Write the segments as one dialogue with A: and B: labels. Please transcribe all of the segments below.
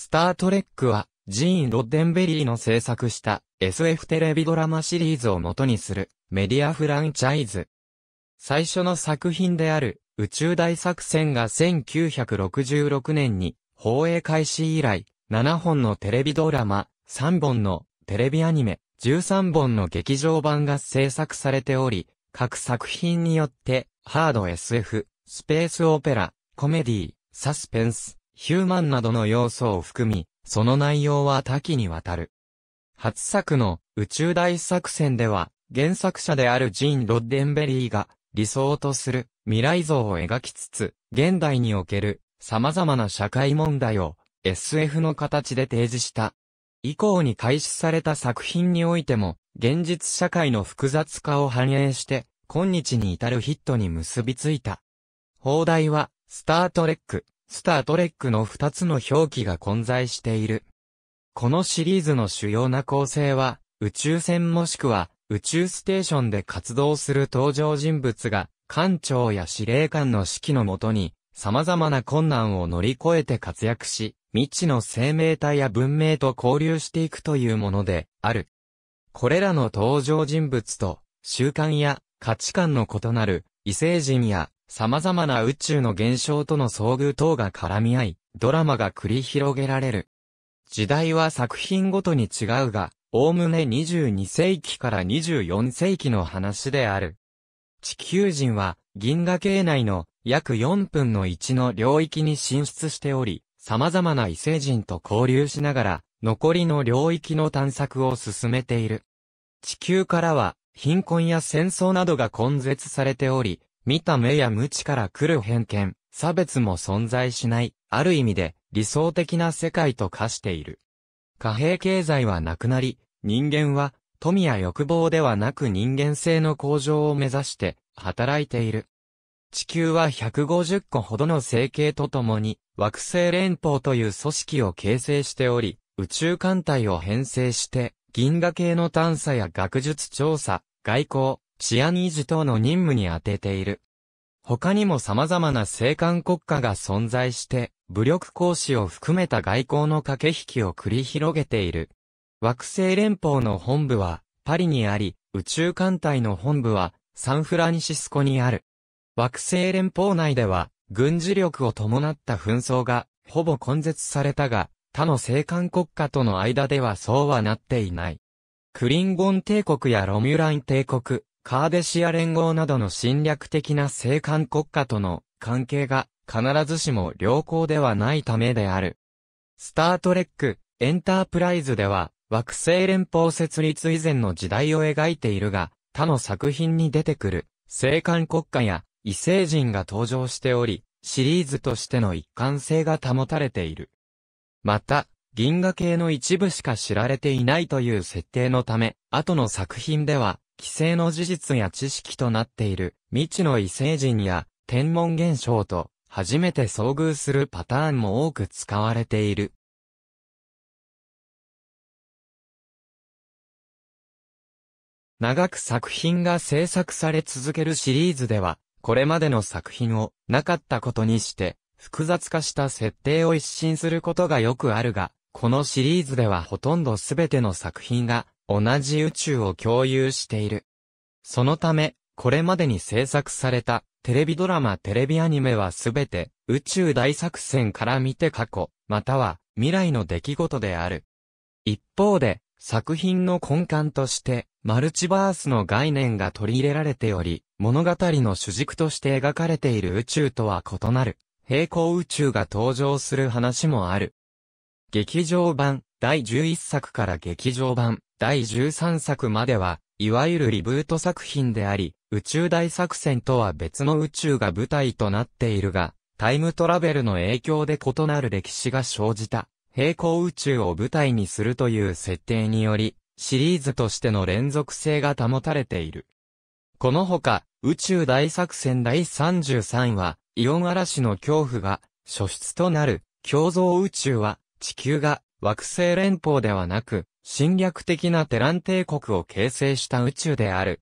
A: スタートレックは、ジーン・ロッデンベリーの制作した SF テレビドラマシリーズを元にするメディアフランチャイズ。最初の作品である宇宙大作戦が1966年に放映開始以来、7本のテレビドラマ、3本のテレビアニメ、13本の劇場版が制作されており、各作品によってハード SF、スペースオペラ、コメディ、サスペンス、ヒューマンなどの要素を含み、その内容は多岐にわたる。初作の宇宙大作戦では、原作者であるジーン・ロッデンベリーが理想とする未来像を描きつつ、現代における様々な社会問題を SF の形で提示した。以降に開始された作品においても、現実社会の複雑化を反映して、今日に至るヒットに結びついた。放題は、スタートレック、スタートレックの2つの表記が混在している。このシリーズの主要な構成は、宇宙船もしくは宇宙ステーションで活動する登場人物が、艦長や司令官の指揮のもとに、様々な困難を乗り越えて活躍し、未知の生命体や文明と交流していくというものである。これらの登場人物と、習慣や価値観の異なる異星人や様々な宇宙の現象との遭遇等が絡み合い、ドラマが繰り広げられる。時代は作品ごとに違うが、おおむね22世紀から24世紀の話である。地球人は銀河系内の約4分の1の領域に進出しており、様々な異星人と交流しながら、残りの領域の探索を進めている。地球からは、貧困や戦争などが根絶されており、見た目や無知から来る偏見、差別も存在しない、ある意味で理想的な世界と化している。貨幣経済はなくなり、人間は富や欲望ではなく人間性の向上を目指して働いている。地球は150個ほどの星系とともに惑星連邦という組織を形成しており、宇宙艦隊を編成して銀河系の探査や学術調査、外交、シアニーズ等の任務に当てている。他にも様々な政官国家が存在して、武力行使を含めた外交の駆け引きを繰り広げている。惑星連邦の本部はパリにあり、宇宙艦隊の本部はサンフランシスコにある。惑星連邦内では軍事力を伴った紛争がほぼ根絶されたが、他の政官国家との間ではそうはなっていない。クリンゴン帝国やロミュラン帝国、カーデシア連合などの侵略的な西韓国家との関係が必ずしも良好ではないためである。スタートレック、エンタープライズでは、惑星連邦設立以前の時代を描いているが、他の作品に出てくる、西韓国家や異星人が登場しており、シリーズとしての一貫性が保たれている。また、銀河系の一部しか知られていないという設定のため、後の作品では、既成の事実や知識となっている未知の異星人や天文現象と初めて遭遇するパターンも多く使われている。長く作品が制作され続けるシリーズでは、これまでの作品をなかったことにして、複雑化した設定を一新することがよくあるが、このシリーズではほとんどすべての作品が同じ宇宙を共有している。そのため、これまでに制作されたテレビドラマテレビアニメはすべて宇宙大作戦から見て過去、または未来の出来事である。一方で、作品の根幹として、マルチバースの概念が取り入れられており、物語の主軸として描かれている宇宙とは異なる、平行宇宙が登場する話もある。劇場版、第11作から劇場版、第13作までは、いわゆるリブート作品であり、宇宙大作戦とは別の宇宙が舞台となっているが、タイムトラベルの影響で異なる歴史が生じた、平行宇宙を舞台にするという設定により、シリーズとしての連続性が保たれている。このほか、宇宙大作戦第33話、イオン嵐の恐怖が、初出となる、共造宇宙は、地球が、惑星連邦ではなく、侵略的なテラン帝国を形成した宇宙である。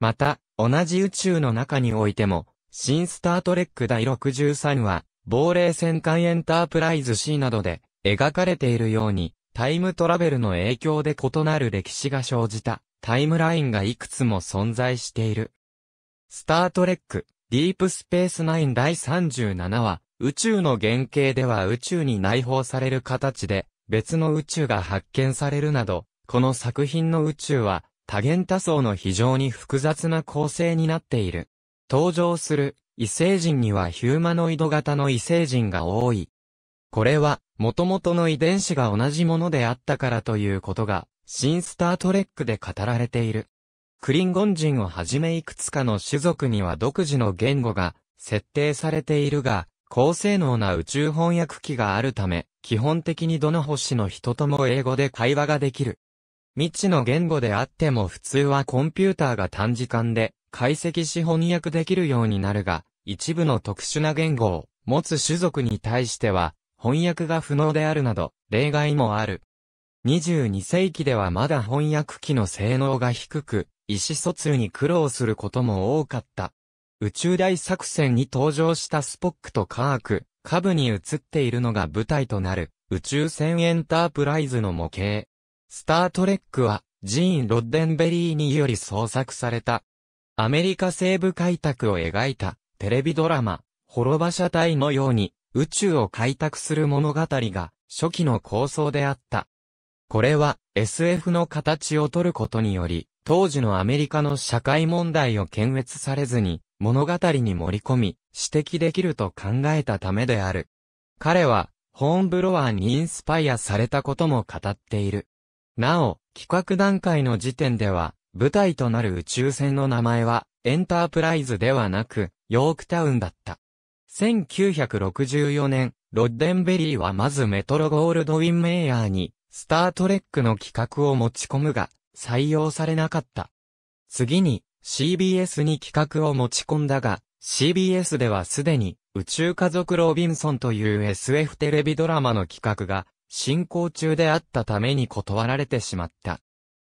A: また、同じ宇宙の中においても、新スタートレック第63話、亡霊戦艦エンタープライズ C などで描かれているように、タイムトラベルの影響で異なる歴史が生じたタイムラインがいくつも存在している。スタートレック、ディープスペースナイン第37話、宇宙の原型では宇宙に内包される形で、別の宇宙が発見されるなど、この作品の宇宙は多元多層の非常に複雑な構成になっている。登場する異星人にはヒューマノイド型の異星人が多い。これは、元々の遺伝子が同じものであったからということが、新スタートレックで語られている。クリンゴン人をはじめいくつかの種族には独自の言語が設定されているが、高性能な宇宙翻訳機があるため、基本的にどの星の人とも英語で会話ができる。未知の言語であっても普通はコンピューターが短時間で解析し翻訳できるようになるが、一部の特殊な言語を持つ種族に対しては翻訳が不能であるなど例外もある。22世紀ではまだ翻訳機の性能が低く、意思疎通に苦労することも多かった。宇宙大作戦に登場したスポックとカーク、下部に映っているのが舞台となる、宇宙船エンタープライズの模型。スタートレックは、ジーン・ロッデンベリーにより創作された。アメリカ西部開拓を描いた、テレビドラマ、滅場車隊のように、宇宙を開拓する物語が、初期の構想であった。これは、SF の形を取ることにより、当時のアメリカの社会問題を検閲されずに、物語に盛り込み、指摘できると考えたためである。彼は、ホーンブロワーにインスパイアされたことも語っている。なお、企画段階の時点では、舞台となる宇宙船の名前は、エンタープライズではなく、ヨークタウンだった。1964年、ロッデンベリーはまずメトロゴールドウィンメイヤーに、スタートレックの企画を持ち込むが、採用されなかった。次に、CBS に企画を持ち込んだが、CBS ではすでに宇宙家族ロビンソンという SF テレビドラマの企画が進行中であったために断られてしまった。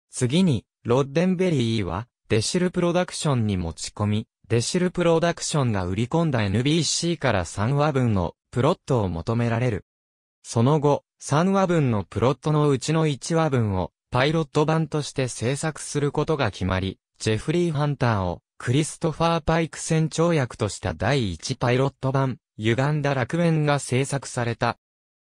A: 次に、ロッデンベリーはデシルプロダクションに持ち込み、デシルプロダクションが売り込んだ NBC から3話分のプロットを求められる。その後、3話分のプロットのうちの1話分をパイロット版として制作することが決まり、ジェフリー・ハンターをクリストファー・パイク船長役とした第1パイロット版、歪んだ楽園が制作された。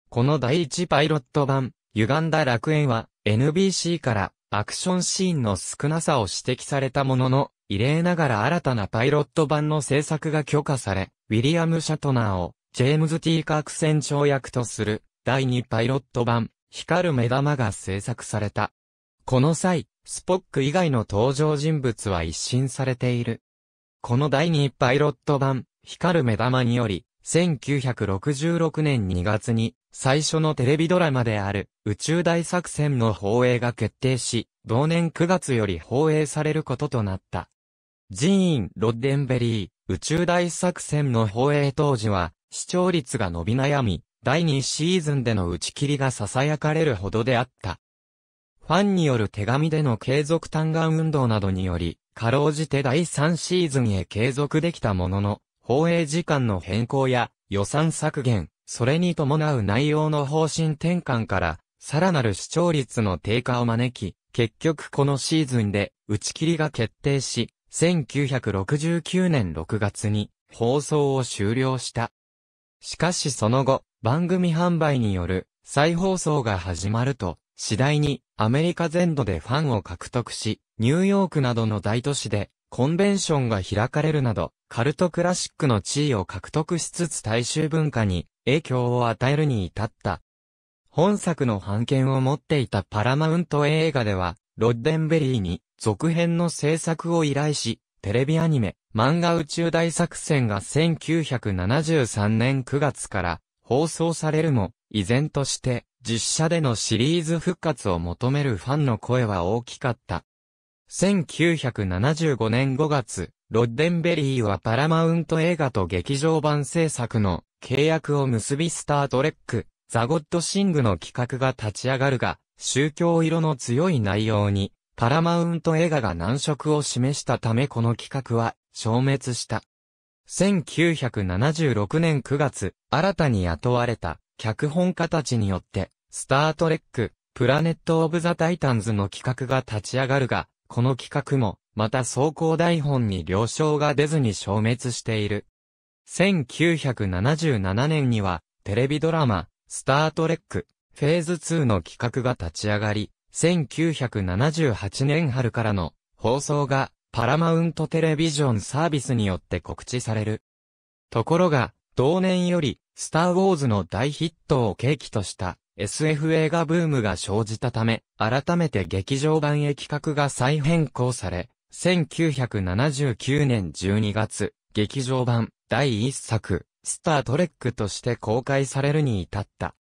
A: この第1パイロット版、歪んだ楽園は NBC からアクションシーンの少なさを指摘されたものの、異例ながら新たなパイロット版の制作が許可され、ウィリアム・シャトナーをジェームズ・ティーカーク船長役とする第2パイロット版、光る目玉が制作された。この際、スポック以外の登場人物は一新されている。この第2パイロット版、光る目玉により、1966年2月に、最初のテレビドラマである、宇宙大作戦の放映が決定し、同年9月より放映されることとなった。ジーン・ロッデンベリー、宇宙大作戦の放映当時は、視聴率が伸び悩み、第2シーズンでの打ち切りが囁かれるほどであった。ファンによる手紙での継続単眼運動などにより、かろうじて第3シーズンへ継続できたものの、放映時間の変更や予算削減、それに伴う内容の方針転換から、さらなる視聴率の低下を招き、結局このシーズンで打ち切りが決定し、1969年6月に放送を終了した。しかしその後、番組販売による再放送が始まると、次第にアメリカ全土でファンを獲得し、ニューヨークなどの大都市でコンベンションが開かれるなど、カルトクラシックの地位を獲得しつつ大衆文化に影響を与えるに至った。本作の版権を持っていたパラマウント映画では、ロッデンベリーに続編の制作を依頼し、テレビアニメ、漫画宇宙大作戦が1973年9月から放送されるも、依然として実写でのシリーズ復活を求めるファンの声は大きかった。1975年5月、ロッデンベリーはパラマウント映画と劇場版制作の契約を結びスタートレック、ザ・ゴッド・シングの企画が立ち上がるが、宗教色の強い内容に、パラマウント映画が難色を示したためこの企画は消滅した。1976年9月、新たに雇われた脚本家たちによって、スタートレック、プラネット・オブ・ザ・タイタンズの企画が立ち上がるが、この企画も、また走行台本に了承が出ずに消滅している。1977年には、テレビドラマ、スタートレック、フェーズ2の企画が立ち上がり、1978年春からの放送がパラマウントテレビジョンサービスによって告知される。ところが、同年より、スターウォーズの大ヒットを契機とした SF 映画ブームが生じたため、改めて劇場版へ企画が再変更され、1979年12月、劇場版第1作、スタートレックとして公開されるに至った。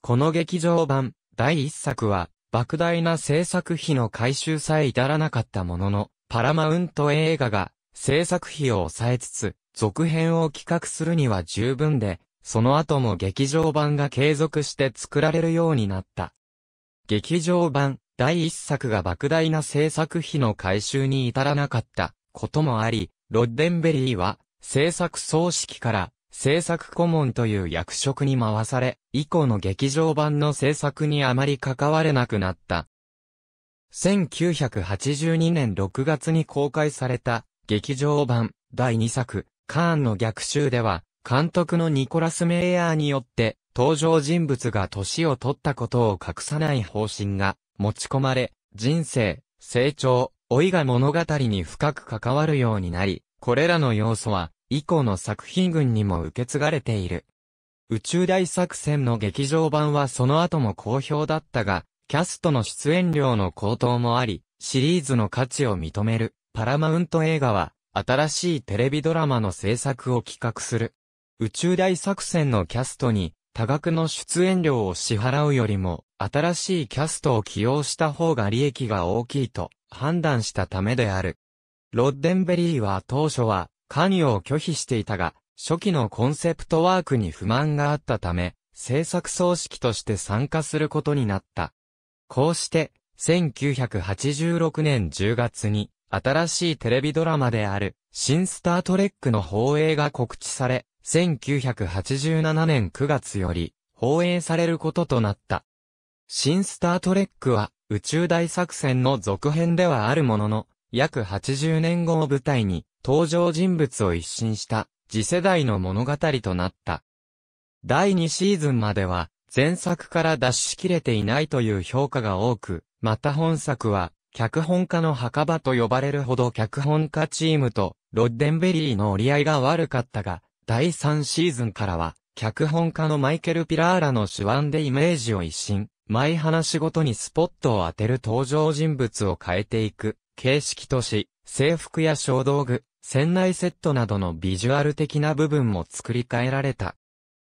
A: この劇場版第1作は、莫大な制作費の回収さえ至らなかったものの、パラマウント映画が制作費を抑えつつ、続編を企画するには十分で、その後も劇場版が継続して作られるようになった。劇場版第一作が莫大な制作費の回収に至らなかったこともあり、ロッデンベリーは制作総指揮から制作顧問という役職に回され、以降の劇場版の制作にあまり関われなくなった。1982年6月に公開された劇場版第2作カーンの逆襲では、監督のニコラス・メイヤーによって、登場人物が年を取ったことを隠さない方針が持ち込まれ、人生、成長、老いが物語に深く関わるようになり、これらの要素は以降の作品群にも受け継がれている。宇宙大作戦の劇場版はその後も好評だったが、キャストの出演料の高騰もあり、シリーズの価値を認めるパラマウント映画は新しいテレビドラマの制作を企画する。宇宙大作戦のキャストに多額の出演料を支払うよりも、新しいキャストを起用した方が利益が大きいと判断したためである。ロッデンベリーは当初は関与を拒否していたが、初期のコンセプトワークに不満があったため、制作葬式として参加することになった。こうして、1986年10月に、新しいテレビドラマである、新スタートレックの放映が告知され、1987年9月より、放映されることとなった。新スタートレックは、宇宙大作戦の続編ではあるものの、約80年後を舞台に、登場人物を一新した、次世代の物語となった。第2シーズンまでは、前作から出し切れていないという評価が多く、また本作は、脚本家の墓場と呼ばれるほど脚本家チームとロッデンベリーの折り合いが悪かったが、第3シーズンからは、脚本家のマイケル・ピラーラの手腕でイメージを一新、毎話ごとにスポットを当てる登場人物を変えていく、形式とし、制服や小道具、船内セットなどのビジュアル的な部分も作り変えられた。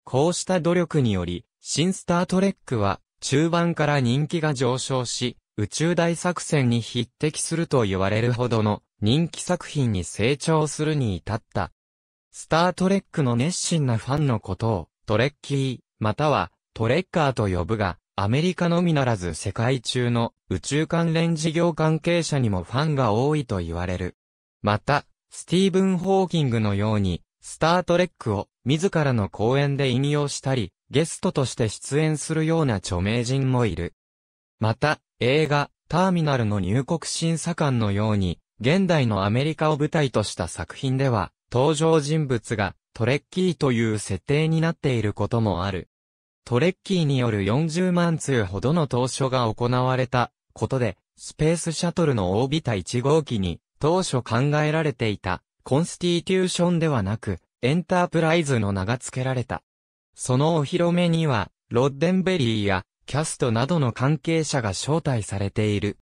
A: こうした努力により、新スタートレックは中盤から人気が上昇し、宇宙大作戦に匹敵すると言われるほどの人気作品に成長するに至った。スタートレックの熱心なファンのことをトレッキー、またはトレッカーと呼ぶが、アメリカのみならず世界中の宇宙関連事業関係者にもファンが多いと言われる。また、スティーブン・ホーキングのように、スタートレックを自らの講演で引用したり、ゲストとして出演するような著名人もいる。また、映画、ターミナルの入国審査官のように、現代のアメリカを舞台とした作品では、登場人物がトレッキーという設定になっていることもある。トレッキーによる40万通ほどの投書が行われたことで、スペースシャトルのオービタ1号機に当初考えられていたコンスティテューションではなくエンタープライズの名が付けられた。そのお披露目にはロッデンベリーやキャストなどの関係者が招待されている。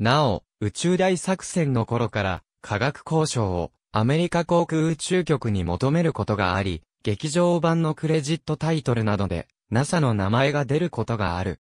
A: なお、宇宙大作戦の頃から、科学交渉をアメリカ航空宇宙局に求めることがあり、劇場版のクレジットタイトルなどで NASA の名前が出ることがある。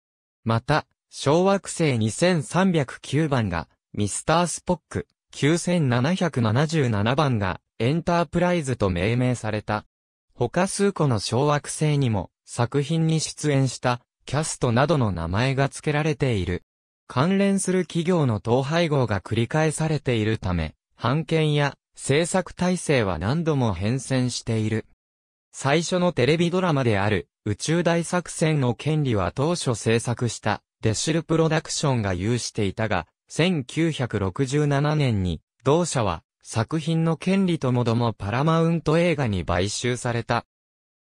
A: また、小惑星2309番がミスタースポック、9777番がエンタープライズと命名された。他数個の小惑星にも作品に出演したキャストなどの名前が付けられている。関連する企業の統廃合が繰り返されているため、版権や制作体制は何度も変遷している。最初のテレビドラマである宇宙大作戦の権利は当初制作したデシルプロダクションが有していたが、1967年に同社は作品の権利ともどもパラマウント映画に買収された。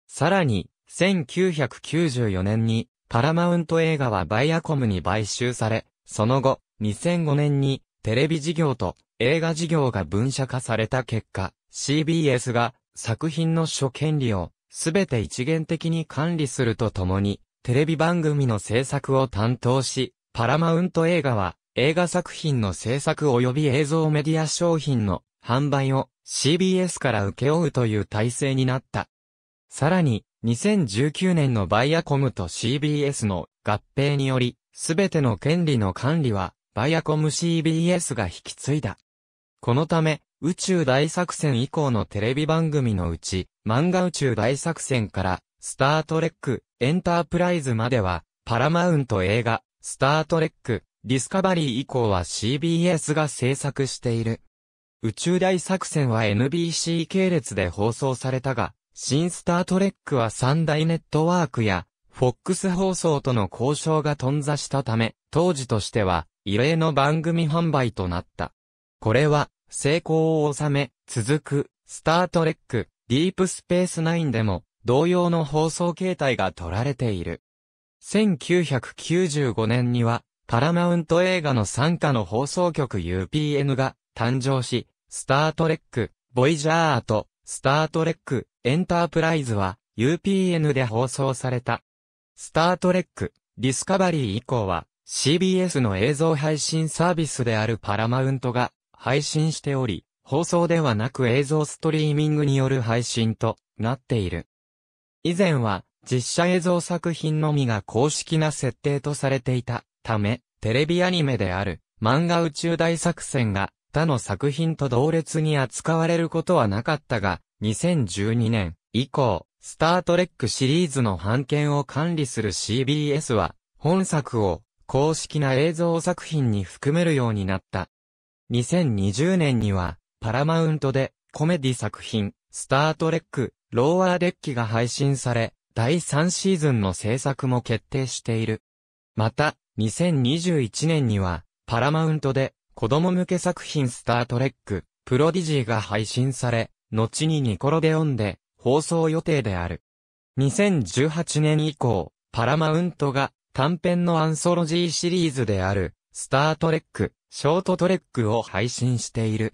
A: さらに、1994年にパラマウント映画はバイアコムに買収され、その後、2005年にテレビ事業と映画事業が分社化された結果、CBS が作品の諸権利をすべて一元的に管理するとともに、テレビ番組の制作を担当し、パラマウント映画は映画作品の制作及び映像メディア商品の販売を CBS から請け負うという体制になった。さらに、2019年のバイアコムと CBS の合併により、すべての権利の管理は、バイアコム CBS が引き継いだ。このため、宇宙大作戦以降のテレビ番組のうち、漫画宇宙大作戦から、スタートレック、エンタープライズまでは、パラマウント映画、スタートレック、ディスカバリー以降は CBS が制作している。宇宙大作戦は NBC 系列で放送されたが、新スタートレックは三大ネットワークや、フォックス放送との交渉が頓挫したため、当時としては、異例の番組販売となった。これは、成功を収め、続く、スタートレック、ディープスペースナインでも、同様の放送形態が取られている。1995年には、パラマウント映画の参加の放送局 UPN が誕生し、スタートレック、ボイジャーとスタートレック、エンタープライズは、UPN で放送された。スタートレック、ディスカバリー以降は、CBS の映像配信サービスであるパラマウントが、配信しており、放送ではなく映像ストリーミングによる配信となっている。以前は、実写映像作品のみが公式な設定とされていたため、テレビアニメである漫画宇宙大作戦が他の作品と同列に扱われることはなかったが、2012年以降、スタートレックシリーズの版権を管理する CBS は、本作を公式な映像作品に含めるようになった。2020年には、パラマウントでコメディ作品、スタートレック、ローワーデッキが配信され、第3シーズンの制作も決定している。また、2021年には、パラマウントで、子供向け作品スタートレック、プロディジーが配信され、後にニコロデオンで放送予定である。2018年以降、パラマウントが短編のアンソロジーシリーズである、スタートレック、ショートトレックを配信している。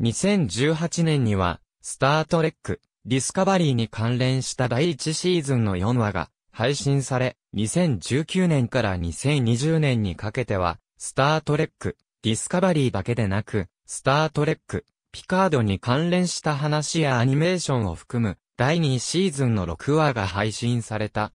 A: 2018年には、スタートレック、ディスカバリーに関連した第1シーズンの4話が配信され、2019年から2020年にかけては、スタートレック、ディスカバリーだけでなく、スタートレック、ピカードに関連した話やアニメーションを含む第2シーズンの6話が配信された。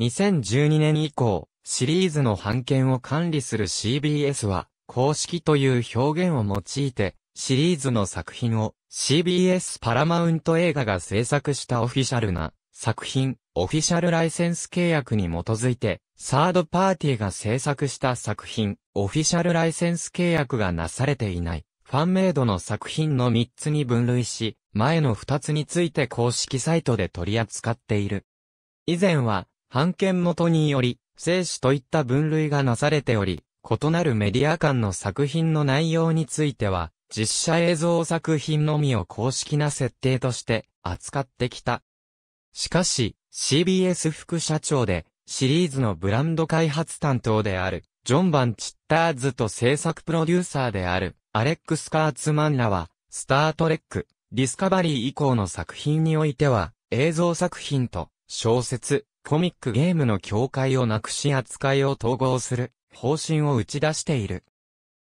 A: 2012年以降、シリーズの版権を管理する CBS は、公式という表現を用いて、シリーズの作品を CBS パラマウント映画が制作したオフィシャルな作品、オフィシャルライセンス契約に基づいてサードパーティーが制作した作品、オフィシャルライセンス契約がなされていない、ファンメイドの作品の3つに分類し、前の2つについて公式サイトで取り扱っている。以前は、版権元により、生死といった分類がなされており、異なるメディア間の作品の内容については、実写映像作品のみを公式な設定として扱ってきた。しかし、CBS 副社長でシリーズのブランド開発担当である、ジョン・バン・チッターズと制作プロデューサーである、アレックス・カーツマンらは、スター・トレック、ディスカバリー以降の作品においては、映像作品と、小説、コミックゲームの境界をなくし扱いを統合する、方針を打ち出している。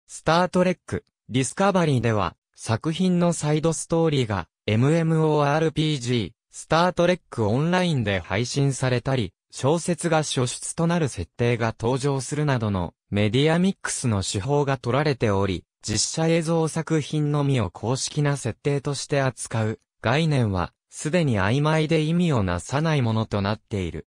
A: スター・トレック、ディスカバリーでは、作品のサイドストーリーが、MMORPG、スター・トレックオンラインで配信されたり、小説が書出となる設定が登場するなどのメディアミックスの手法が取られており、実写映像作品のみを公式な設定として扱う概念は、すでに曖昧で意味をなさないものとなっている。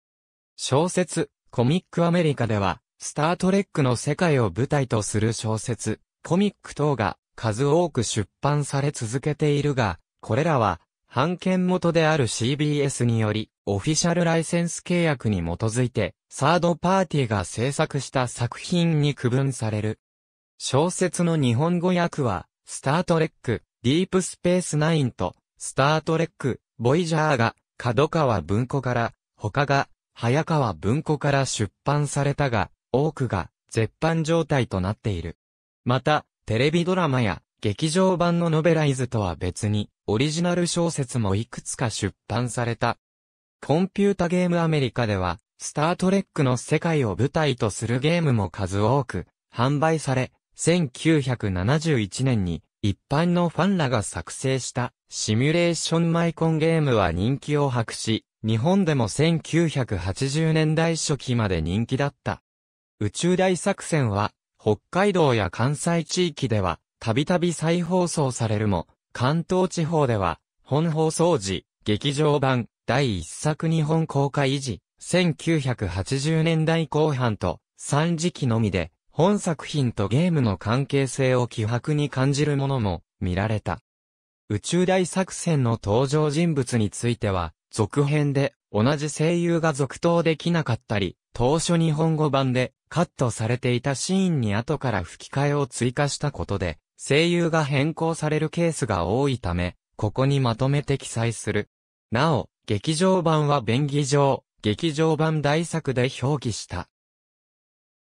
A: 小説、コミックアメリカでは、スタートレックの世界を舞台とする小説、コミック等が数多く出版され続けているが、これらは版権元である CBS により、オフィシャルライセンス契約に基づいて、サードパーティーが制作した作品に区分される。小説の日本語訳は、スタートレック、ディープスペースナインと、スタートレック、ボイジャーが、角川文庫から、他が、早川文庫から出版されたが、多くが、絶版状態となっている。また、テレビドラマや、劇場版のノベライズとは別に、オリジナル小説もいくつか出版された。コンピュータゲームアメリカでは、スタートレックの世界を舞台とするゲームも数多く、販売され、1971年に、一般のファンらが作成したシミュレーションマイコンゲームは人気を博し、日本でも1980年代初期まで人気だった。宇宙大作戦は北海道や関西地域ではたびたび再放送されるも、関東地方では、本放送時、劇場版、第一作日本公開維持、1980年代後半と、3時期のみで、本作品とゲームの関係性を希薄に感じるものも見られた。宇宙大作戦の登場人物については、続編で同じ声優が続投できなかったり、当初日本語版でカットされていたシーンに後から吹き替えを追加したことで、声優が変更されるケースが多いため、ここにまとめて記載する。なお、劇場版は便宜上、劇場版大作で表記した。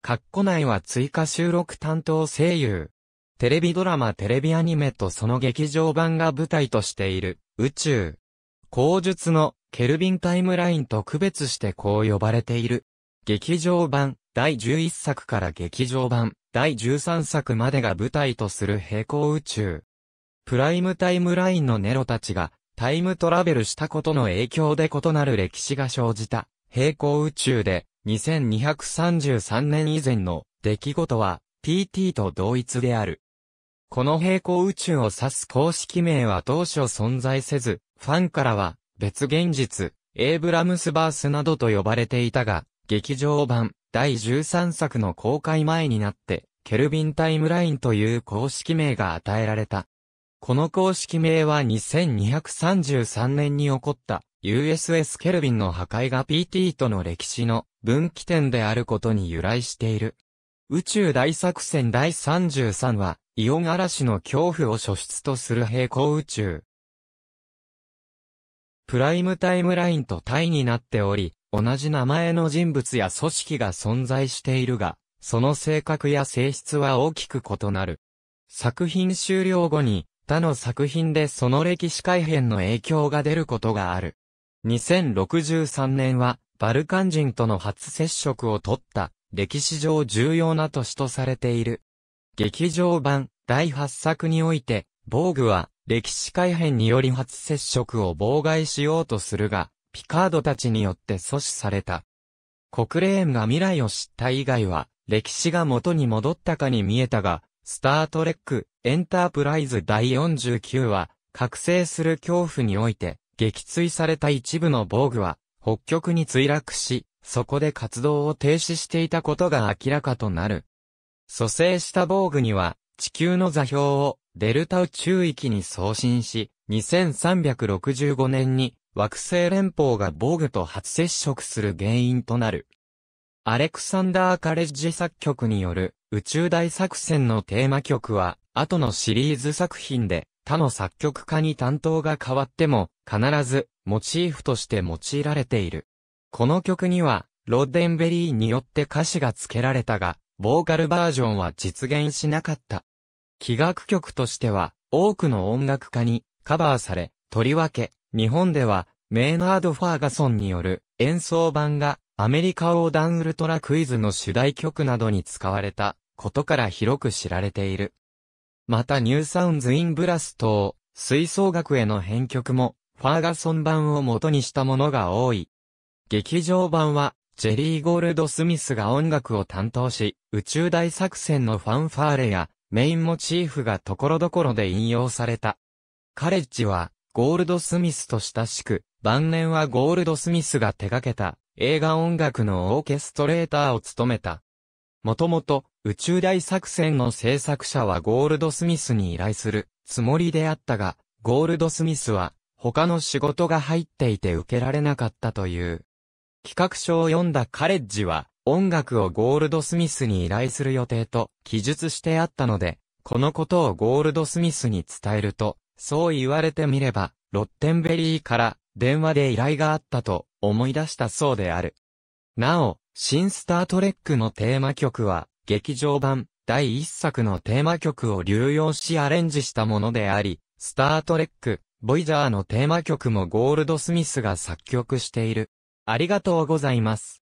A: 括弧内は追加収録担当声優。テレビドラマテレビアニメとその劇場版が舞台としている宇宙。口述のケルビンタイムラインと区別してこう呼ばれている。劇場版第11作から劇場版第13作までが舞台とする平行宇宙。プライムタイムラインのネロたちがタイムトラベルしたことの影響で異なる歴史が生じた平行宇宙で2233年以前の出来事は TT と同一である。この平行宇宙を指す公式名は当初存在せず、ファンからは別現実、エイブラムスバースなどと呼ばれていたが、劇場版第13作の公開前になって、ケルビンタイムラインという公式名が与えられた。この公式名は2233年に起こった USS ケルビンの破壊が PT との歴史の分岐点であることに由来している。宇宙大作戦第33は、イオン嵐の恐怖を初出とする平行宇宙。プライムタイムラインとタイになっており、同じ名前の人物や組織が存在しているが、その性格や性質は大きく異なる。作品終了後に、他の作品でその歴史改変の影響が出ることがある。2063年は、バルカン人との初接触を取った、歴史上重要な年とされている。劇場版、第8作において、防具は、歴史改変により初接触を妨害しようとするが、ピカードたちによって阻止された。国連が未来を知った以外は、歴史が元に戻ったかに見えたが、スタートレック、エンタープライズ第49は、覚醒する恐怖において、撃墜された一部の防具は、北極に墜落し、そこで活動を停止していたことが明らかとなる。蘇生した防具には、地球の座標をデルタ宇宙域に送信し、2365年に惑星連邦が防具と初接触する原因となる。アレクサンダー・カレッジ作曲による宇宙大作戦のテーマ曲は、後のシリーズ作品で、他の作曲家に担当が変わっても、必ず、モチーフとして用いられている。この曲には、ロッデンベリーによって歌詞が付けられたが、ボーカルバージョンは実現しなかった。器楽曲としては、多くの音楽家にカバーされ、とりわけ、日本では、メーナード・ファーガソンによる演奏版がアメリカ横断ウルトラクイズの主題曲などに使われたことから広く知られている。またニューサウンズ・イン・ブラス等、吹奏楽への編曲も、ファーガソン版を元にしたものが多い。劇場版は、ジェリー・ゴールド・スミスが音楽を担当し、宇宙大作戦のファンファーレやメインモチーフが所々で引用された。カレッジは、ゴールド・スミスと親しく、晩年はゴールド・スミスが手掛けた映画音楽のオーケストレーターを務めた。もともと、宇宙大作戦の制作者はゴールドスミスに依頼するつもりであったが、ゴールドスミスは他の仕事が入っていて受けられなかったという。企画書を読んだカレッジは音楽をゴールドスミスに依頼する予定と記述してあったので、このことをゴールドスミスに伝えると、そう言われてみれば、ロッテンベリーから電話で依頼があったと思い出したそうである。なお、新スタートレックのテーマ曲は、劇場版第1作のテーマ曲を流用しアレンジしたものであり、スタートレック、ボイジャーのテーマ曲もゴールドスミスが作曲している。ありがとうございます。